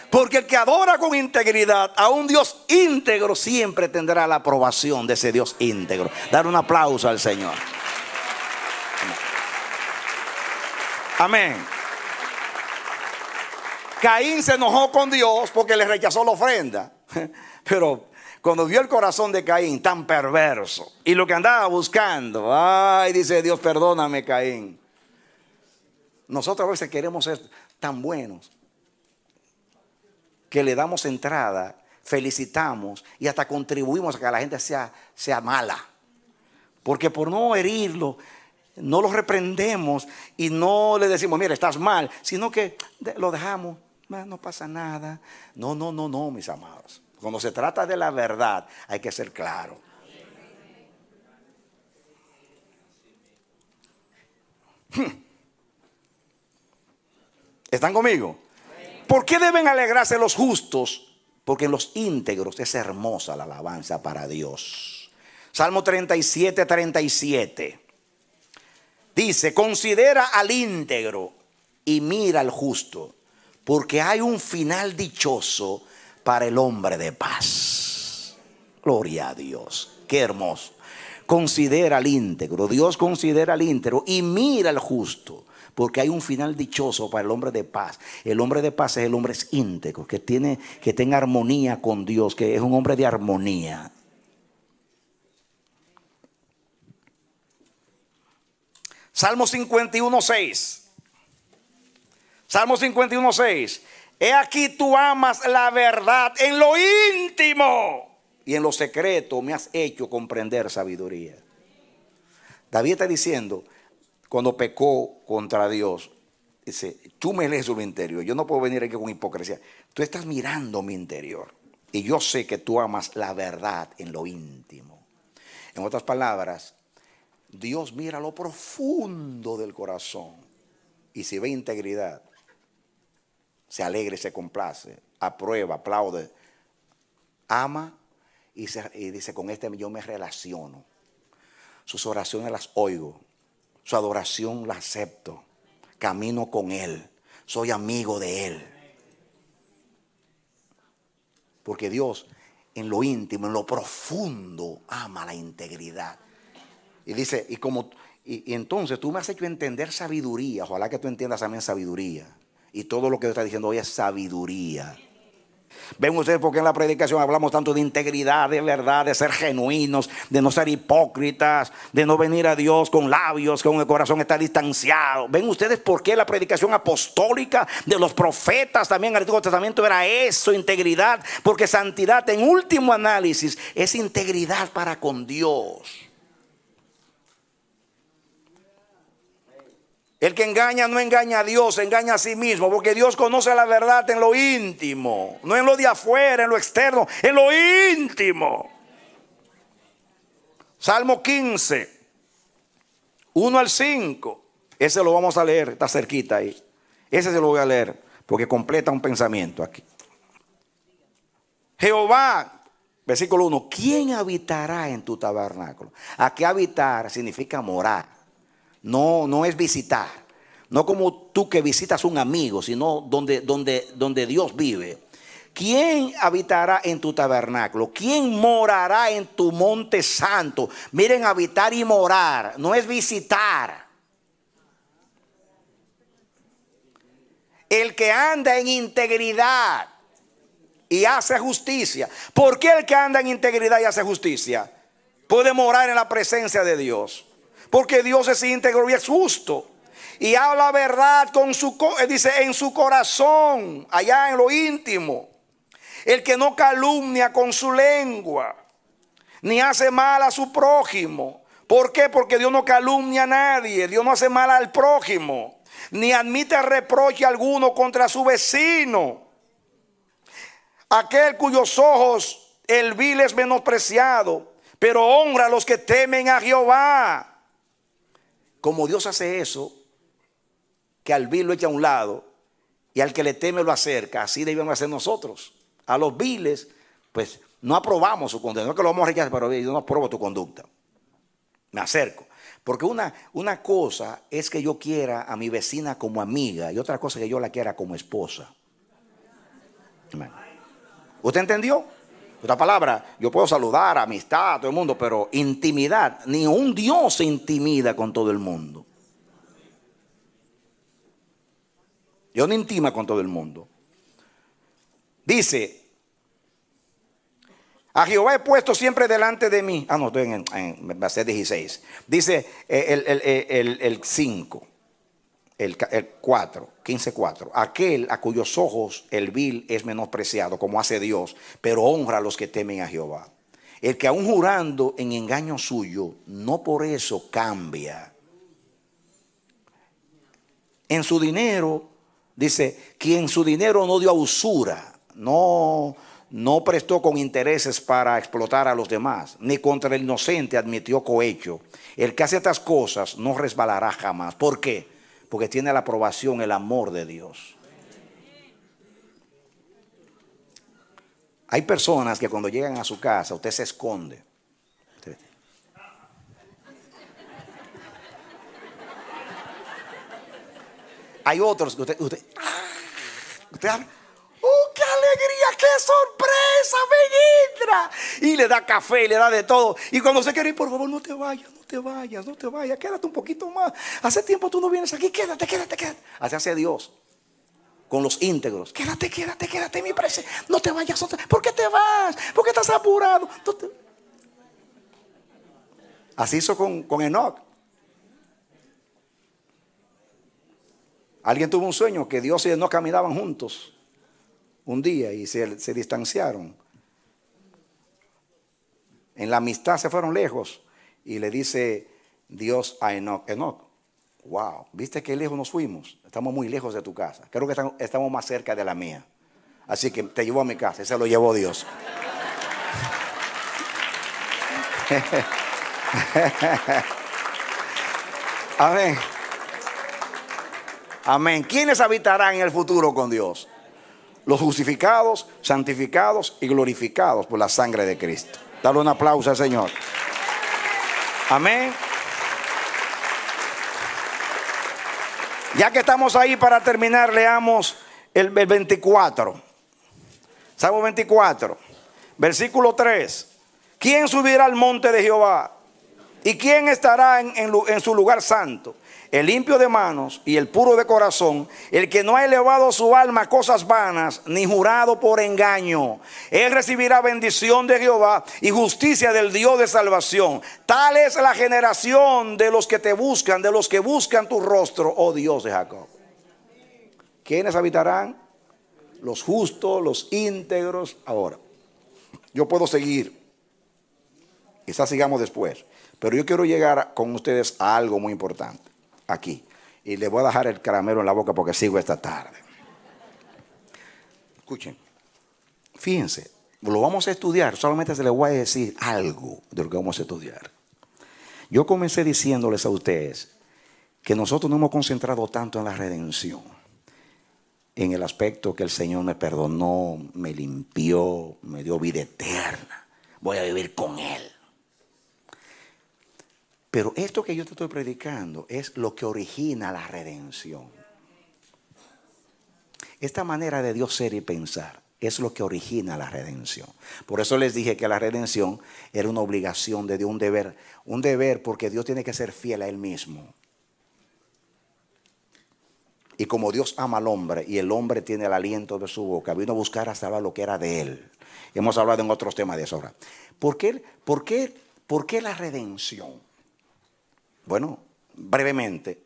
[SPEAKER 2] Porque el que adora con integridad a un Dios íntegro siempre tendrá la aprobación de ese Dios íntegro. Dar un aplauso al Señor. Amén. Caín se enojó con Dios porque le rechazó la ofrenda. Pero cuando vio el corazón de Caín tan perverso y lo que andaba buscando, ay, dice Dios, perdóname, Caín. Nosotros a veces queremos ser tan buenos que le damos entrada, felicitamos y hasta contribuimos a que la gente sea, sea mala. Porque por no herirlo, no lo reprendemos y no le decimos, mira, estás mal, sino que lo dejamos, no pasa nada. No, no, no, no, mis amados. Cuando se trata de la verdad, hay que ser claro. Hmm. ¿Están conmigo? ¿Por qué deben alegrarse los justos? Porque en los íntegros es hermosa la alabanza para Dios. Salmo 37, 37. Dice, considera al íntegro y mira al justo, porque hay un final dichoso para el hombre de paz. Gloria a Dios. Qué hermoso. Considera al íntegro. Dios considera al íntegro y mira al justo porque hay un final dichoso para el hombre de paz. El hombre de paz es el hombre íntegro, que tiene que tenga armonía con Dios, que es un hombre de armonía. Salmo 51, 6. Salmo 51.6 He aquí tú amas la verdad en lo íntimo y en lo secreto me has hecho comprender sabiduría. David está diciendo, cuando pecó contra Dios, dice, tú me lees su interior, yo no puedo venir aquí con hipocresía, tú estás mirando mi interior y yo sé que tú amas la verdad en lo íntimo. En otras palabras, Dios mira lo profundo del corazón y si ve integridad, se alegra se complace, aprueba, aplaude, ama y dice, con este yo me relaciono. Sus oraciones las oigo su adoración la acepto. Camino con Él. Soy amigo de Él. Porque Dios en lo íntimo, en lo profundo, ama la integridad. Y dice, y como y, entonces tú me has hecho entender sabiduría. Ojalá que tú entiendas también sabiduría. Y todo lo que Dios está diciendo hoy es sabiduría. Ven ustedes porque en la predicación hablamos tanto de integridad, de verdad, de ser genuinos, de no ser hipócritas, de no venir a Dios con labios, con el corazón está distanciado. Ven ustedes por qué la predicación apostólica de los profetas también en el Antiguo Testamento era eso, integridad, porque santidad en último análisis es integridad para con Dios. El que engaña no engaña a Dios, engaña a sí mismo, porque Dios conoce la verdad en lo íntimo, no en lo de afuera, en lo externo, en lo íntimo. Salmo 15, 1 al 5. Ese lo vamos a leer, está cerquita ahí. Ese se lo voy a leer, porque completa un pensamiento aquí. Jehová, versículo 1, ¿quién habitará en tu tabernáculo? ¿A qué habitar significa morar. No, no es visitar. No como tú que visitas un amigo, sino donde, donde, donde Dios vive. ¿Quién habitará en tu tabernáculo? ¿Quién morará en tu monte santo? Miren, habitar y morar no es visitar. El que anda en integridad y hace justicia. ¿Por qué el que anda en integridad y hace justicia puede morar en la presencia de Dios? porque Dios es íntegro y es justo. Y habla verdad con su eh, dice en su corazón, allá en lo íntimo. El que no calumnia con su lengua, ni hace mal a su prójimo. ¿Por qué? Porque Dios no calumnia a nadie, Dios no hace mal al prójimo, ni admite reproche alguno contra su vecino. Aquel cuyos ojos el vil es menospreciado, pero honra a los que temen a Jehová. Como Dios hace eso, que al vil lo echa a un lado y al que le teme lo acerca, así debemos hacer nosotros. A los viles, pues no aprobamos su conducta no es que lo vamos a rechazar, pero yo no apruebo tu conducta. Me acerco. Porque una, una cosa es que yo quiera a mi vecina como amiga y otra cosa es que yo la quiera como esposa. ¿Usted entendió? Otra palabra, yo puedo saludar, amistad, a todo el mundo, pero intimidad, ni un Dios se intimida con todo el mundo. Dios no intima con todo el mundo. Dice, a Jehová he puesto siempre delante de mí. Ah, no, estoy en, el 16. Dice eh, el 5. Eh, el, 4, 15, Aquel a cuyos ojos el vil es menospreciado, como hace Dios, pero honra a los que temen a Jehová. El que aún jurando en engaño suyo, no por eso cambia. En su dinero, dice, quien su dinero no dio a usura, no, no prestó con intereses para explotar a los demás, ni contra el inocente admitió cohecho. El que hace estas cosas no resbalará jamás. ¿Por qué? porque tiene la aprobación, el amor de Dios. Hay personas que cuando llegan a su casa, usted se esconde. Hay otros que usted, usted, ah, usted ¡Oh, qué alegría, qué sorpresa, entra! Y le da café, le da de todo. Y cuando se quiere ir, por favor, no te vayas te vayas, no te vayas, quédate un poquito más. Hace tiempo tú no vienes aquí, quédate, quédate, quédate. Así hace Dios con los íntegros. Quédate, quédate, quédate mi precio No te vayas. otra, ¿Por qué te vas? ¿Por qué estás apurado? Así hizo con, con Enoch. Alguien tuvo un sueño que Dios y Enoch caminaban juntos un día y se distanciaron. En la amistad se fueron lejos y le dice Dios a Enoch, Enoch, wow, viste qué lejos nos fuimos, estamos muy lejos de tu casa, creo que estamos más cerca de la mía. Así que te llevó a mi casa, y se lo llevó Dios. Amén. Amén. ¿Quiénes habitarán en el futuro con Dios? Los justificados, santificados y glorificados por la sangre de Cristo. Dale un aplauso al Señor. Amén. Ya que estamos ahí para terminar, leamos el, el 24. Salmo 24, versículo 3. ¿Quién subirá al monte de Jehová? ¿Y quién estará en, su lugar santo? El limpio de manos y el puro de corazón, el que no ha elevado su alma a cosas vanas, ni jurado por engaño. Él recibirá bendición de Jehová y justicia del Dios de salvación. Tal es la generación de los que te buscan, de los que buscan tu rostro, oh Dios de Jacob. ¿Quiénes habitarán? Los justos, los íntegros. Ahora, yo puedo seguir. Quizás sigamos después. Pero yo quiero llegar con ustedes a algo muy importante aquí. Y les voy a dejar el caramelo en la boca porque sigo esta tarde. Escuchen, fíjense, lo vamos a estudiar, solamente se les voy a decir algo de lo que vamos a estudiar. Yo comencé diciéndoles a ustedes que nosotros no hemos concentrado tanto en la redención, en el aspecto que el Señor me perdonó, me limpió, me dio vida eterna, voy a vivir con Él. Pero esto que yo te estoy predicando es lo que origina la redención. Esta manera de Dios ser y pensar es lo que origina la redención. Por eso les dije que la redención era una obligación de Dios, un deber. Un deber porque Dios tiene que ser fiel a Él mismo. Y como Dios ama al hombre y el hombre tiene el aliento de su boca, vino a buscar a lo que era de Él. Hemos hablado en otros temas de eso ahora. ¿Por qué, por qué, por qué la redención? Bueno, brevemente,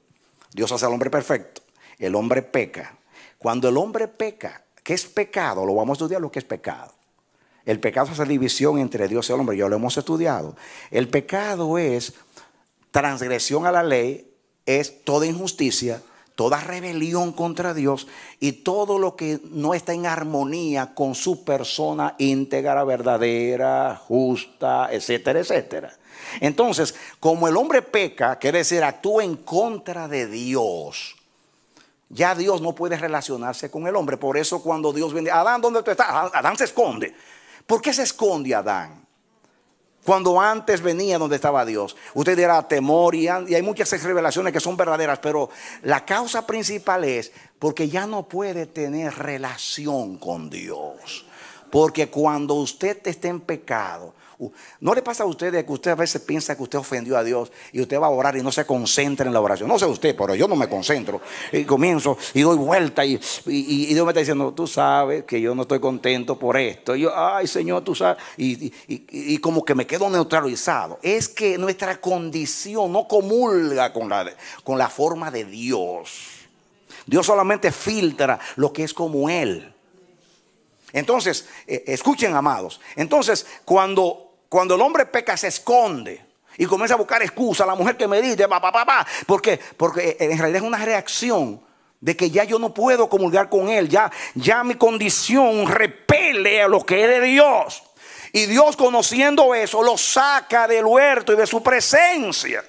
[SPEAKER 2] Dios hace al hombre perfecto, el hombre peca. Cuando el hombre peca, ¿qué es pecado? Lo vamos a estudiar lo que es pecado. El pecado es la división entre Dios y el hombre, ya lo hemos estudiado. El pecado es transgresión a la ley, es toda injusticia, toda rebelión contra Dios y todo lo que no está en armonía con su persona íntegra, verdadera, justa, etcétera, etcétera. Entonces, como el hombre peca, quiere decir, actúa en contra de Dios. Ya Dios no puede relacionarse con el hombre. Por eso cuando Dios viene, Adán, ¿dónde tú estás? Adán se esconde. ¿Por qué se esconde Adán? Cuando antes venía donde estaba Dios. Usted era temor y, y hay muchas revelaciones que son verdaderas, pero la causa principal es porque ya no puede tener relación con Dios. Porque cuando usted está en pecado, ¿No le pasa a ustedes que usted a veces piensa que usted ofendió a Dios y usted va a orar y no se concentra en la oración? No sé usted, pero yo no me concentro. Y comienzo y doy vuelta y, Dios me está diciendo, tú sabes que yo no estoy contento por esto. Y yo, ay Señor, tú sabes. Y, como que me quedo neutralizado. Es que nuestra condición no comulga con la, con la forma de Dios. Dios solamente filtra lo que es como Él. Entonces, eh, escuchen amados, entonces cuando cuando el hombre peca se esconde y comienza a buscar excusa, la mujer que me dice, papá, papá, qué? porque en realidad es una reacción de que ya yo no puedo comulgar con él, ya, ya mi condición repele a lo que es de Dios. Y Dios conociendo eso, lo saca del huerto y de su presencia.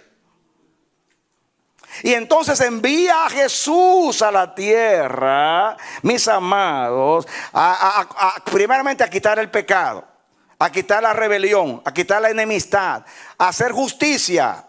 [SPEAKER 2] Y entonces envía a Jesús a la tierra, mis amados, a, primeramente a quitar el pecado a quitar la rebelión, a quitar la enemistad, a hacer justicia.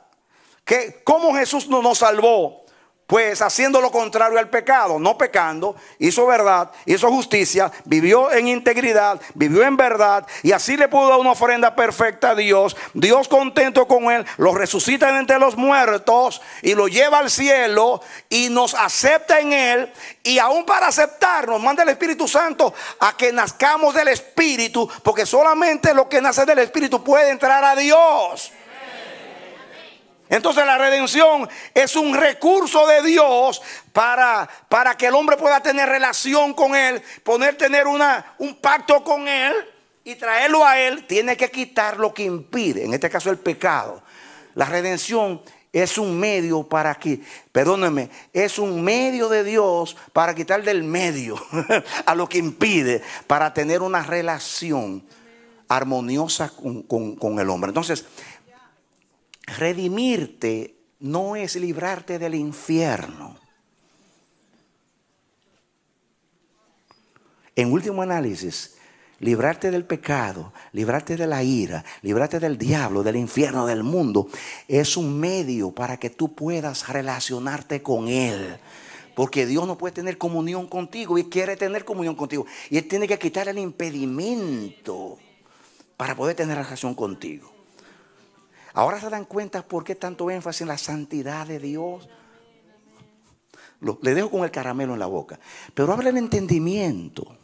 [SPEAKER 2] ¿Qué? ¿Cómo Jesús no nos salvó? Pues haciendo lo contrario al pecado, no pecando, hizo verdad, hizo justicia, vivió en integridad, vivió en verdad y así le pudo dar una ofrenda perfecta a Dios. Dios contento con él, lo resucita entre los muertos y lo lleva al cielo y nos acepta en él y aún para aceptarnos manda el Espíritu Santo a que nazcamos del Espíritu porque solamente lo que nace del Espíritu puede entrar a Dios. Entonces la redención es un recurso de Dios para, para que el hombre pueda tener relación con Él, poner tener una, un pacto con Él y traerlo a Él. Tiene que quitar lo que impide, en este caso el pecado. La redención es un medio para que, perdónenme, es un medio de Dios para quitar del medio a lo que impide, para tener una relación armoniosa con, con el hombre. Entonces, Redimirte no es librarte del infierno. En último análisis, librarte del pecado, librarte de la ira, librarte del diablo, del infierno, del mundo, es un medio para que tú puedas relacionarte con Él. Porque Dios no puede tener comunión contigo y quiere tener comunión contigo. Y Él tiene que quitar el impedimento para poder tener relación contigo. Ahora se dan cuenta por qué tanto énfasis en la santidad de Dios. le dejo con el caramelo en la boca. Pero habla el entendimiento.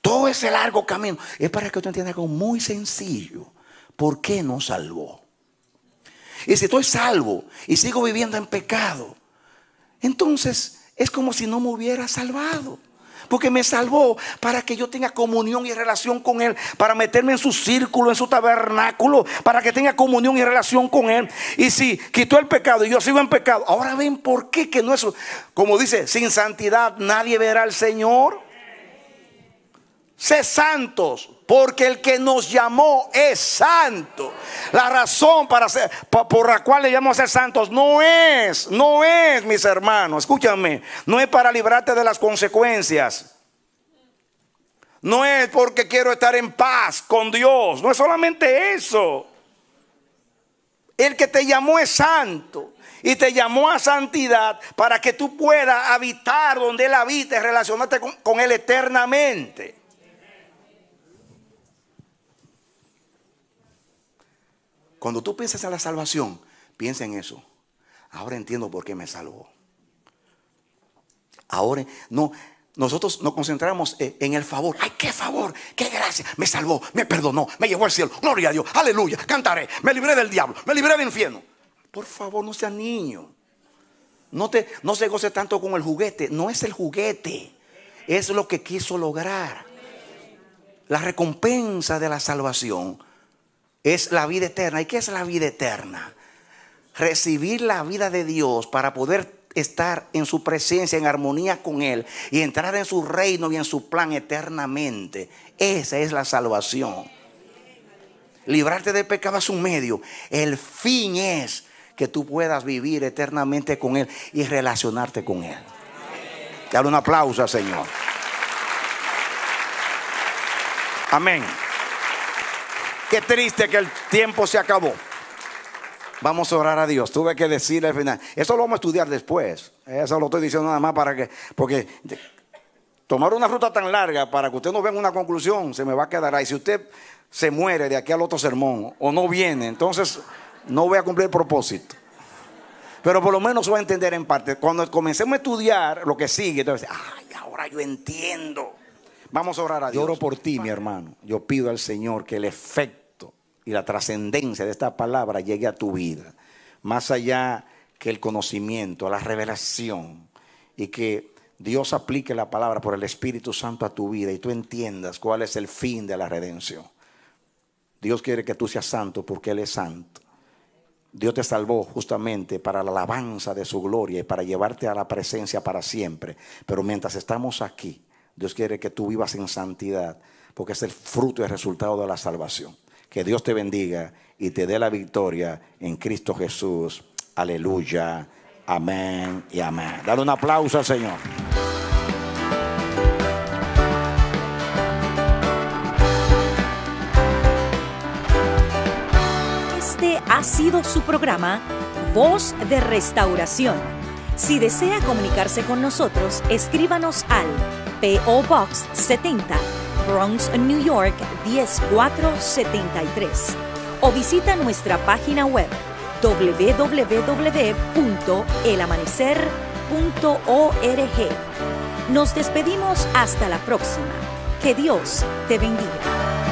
[SPEAKER 2] Todo ese largo camino es para que usted entienda algo muy sencillo. ¿Por qué no salvó? Y si estoy salvo y sigo viviendo en pecado, entonces es como si no me hubiera salvado. Porque me salvó para que yo tenga comunión y relación con Él. Para meterme en su círculo, en su tabernáculo. Para que tenga comunión y relación con Él. Y si quitó el pecado y yo sigo en pecado. Ahora ven por qué que no es. Como dice, sin santidad nadie verá al Señor. Sé santos. Porque el que nos llamó es santo. La razón para por la cual le llamamos a ser santos no es, no es, mis hermanos, escúchame, no es para librarte de las consecuencias. No es porque quiero estar en paz con Dios. No es solamente eso. El que te llamó es santo y te llamó a santidad para que tú puedas habitar donde Él habita y relacionarte con Él eternamente. Cuando tú piensas en la salvación, piensa en eso. Ahora entiendo por qué me salvó. Ahora, no, nosotros nos concentramos e, en el favor. ¡Ay, qué favor! ¡Qué gracia! Me salvó, me perdonó, me llevó al cielo. Gloria a Dios, aleluya, cantaré, me libré del diablo, me libré del infierno. Por favor, no seas niño. No, te, no se goce tanto con el juguete. No es el juguete, es lo que quiso lograr. La recompensa de la salvación es la vida eterna. ¿Y qué es la vida eterna? Recibir la vida de Dios para poder estar en su presencia, en armonía con Él y entrar en su reino y en su plan eternamente. Esa es la salvación. Librarte del pecado es un medio. El fin es que tú puedas vivir eternamente con Él y relacionarte con Él. Dale un aplauso Señor. Amén. Qué triste que el tiempo se acabó. Vamos a orar a Dios. Tuve que decirle al final. Eso lo vamos a estudiar después. Eso lo estoy diciendo nada más para que. Porque tomar una ruta tan larga para que usted no vea una conclusión se me va a quedar ahí. Si usted se muere de aquí al otro sermón o no viene, entonces no voy a cumplir el propósito. Pero por lo menos va a entender en parte. Cuando comencemos a estudiar lo que sigue, entonces, ay, ahora yo entiendo. Vamos a orar a Dios. Yo oro por ti, mi hermano. Yo pido al Señor que el efecto y la trascendencia de esta palabra llegue a tu vida. Más allá que el conocimiento, la revelación. Y que Dios aplique la palabra por el Espíritu Santo a tu vida y tú entiendas cuál es el fin de la redención. Dios quiere que tú seas santo porque Él es santo. Dios te salvó justamente para la alabanza de su gloria y para llevarte a la presencia para siempre. Pero mientras estamos aquí, Dios quiere que tú vivas en santidad, porque es el fruto y el resultado de la salvación. Que Dios te bendiga y te dé la victoria en Cristo Jesús. Aleluya. Amén y amén. Dale un aplauso al Señor.
[SPEAKER 1] Este ha sido su programa, Voz de Restauración. Si desea comunicarse con nosotros, escríbanos al P.O. Box 70, Bronx, New York 10473 o visita nuestra página web www.elamanecer.org. Nos despedimos hasta la próxima. Que Dios te bendiga.